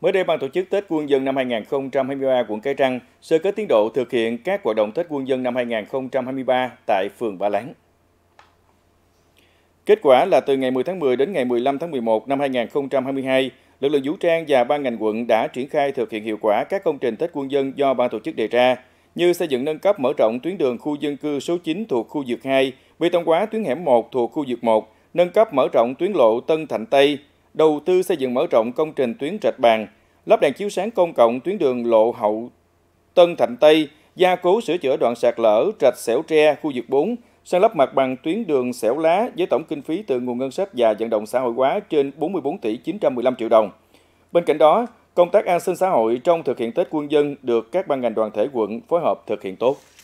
Mới đây, Ban tổ chức Tết Quân dân năm 2023 quận Cái Răng sơ kết tiến độ thực hiện các hoạt động Tết Quân dân năm 2023 tại phường Ba Láng. Kết quả là từ ngày 10 tháng 10 đến ngày 15 tháng 11 năm 2022, lực lượng vũ trang và ban ngành quận đã triển khai thực hiện hiệu quả các công trình Tết quân dân do ban tổ chức đề ra, như xây dựng nâng cấp mở rộng tuyến đường khu dân cư số 9 thuộc khu vực 2, bê tông hóa tuyến hẻm 1 thuộc khu vực 1, nâng cấp mở rộng tuyến lộ Tân Thạnh Tây, đầu tư xây dựng mở rộng công trình tuyến rạch bàn, lắp đèn chiếu sáng công cộng tuyến đường lộ hậu Tân Thạnh Tây, gia cố sửa chữa đoạn sạt lở rạch xẻo tre khu vực 4, san lấp mặt bằng tuyến đường xẻo lá với tổng kinh phí từ nguồn ngân sách và vận động xã hội hóa trên 44 tỷ 915 triệu đồng. Bên cạnh đó, công tác an sinh xã hội trong thực hiện Tết quân dân được các ban ngành đoàn thể quận phối hợp thực hiện tốt.